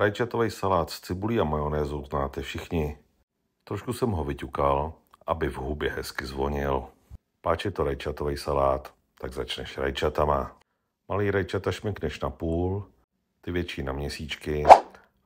Rajčatový salát s cibulí a majonézou znáte všichni. Trošku jsem ho vyťukal, aby v hubě hezky zvonil. Páč je to rajčatový salát, tak začneš rajčatama. Malý rajčata šmikneš na půl, ty větší na měsíčky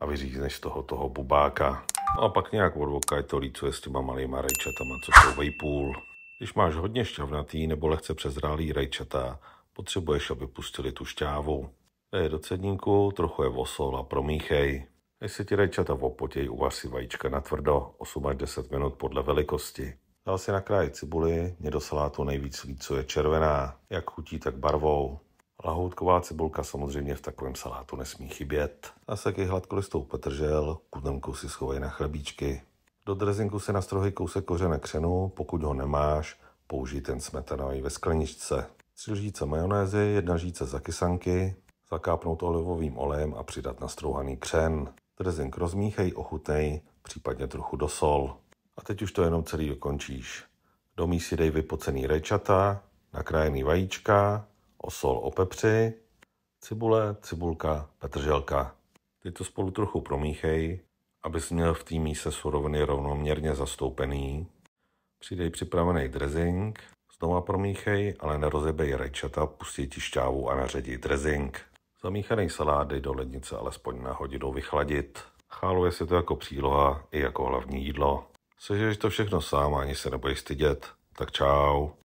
a vyřízneš z toho toho bubáka. No a pak nějak odvoká je to lícuje s těma malýma rajčatama, co jsou půl. Když máš hodně šťavnatý nebo lehce přezrálý rajčata, potřebuješ, aby pustili tu šťávu. Dej do cedníku, trochu je vosol a promíchej. Než se ti rajčata opotějí, uvař si vajíčka na tvrdo, 8 až 10 minut podle velikosti. Dal si nakrájet cibuli, mě do salátu nejvíc lícuje červená, jak chutí, tak barvou. Lahoutková cibulka samozřejmě v takovém salátu nesmí chybět. A seky hladkolistou petržel, kudemku si schovej na chlebíčky. Do drezinku si nastrohej kousek kořene křenu, pokud ho nemáš, použij ten smetanový ve skleničce. Tři lžíce majonézy, jedna lžíce zakysanky, Zakápnout olivovým olejem a přidat nastrouhaný křen. Drezink rozmíchej, ochutnej, případně trochu do sol. A teď už to jenom celý dokončíš. Do mísy dej vypocený rajčata, nakrájený vajíčka, osol o pepři, cibule, cibulka, petrželka. Teď to spolu trochu promíchej, abys měl v té míse suroviny rovnoměrně zastoupený. Přidej připravený dressing, znova promíchej, ale nerozebej rajčata, pustí ti šťávu a naředí dressing. Zamíchaný salády do lednice alespoň na hodinu vychladit. Cháluje si to jako příloha i jako hlavní jídlo. Sežeš to všechno sám, ani se nebojí stydět. Tak čau.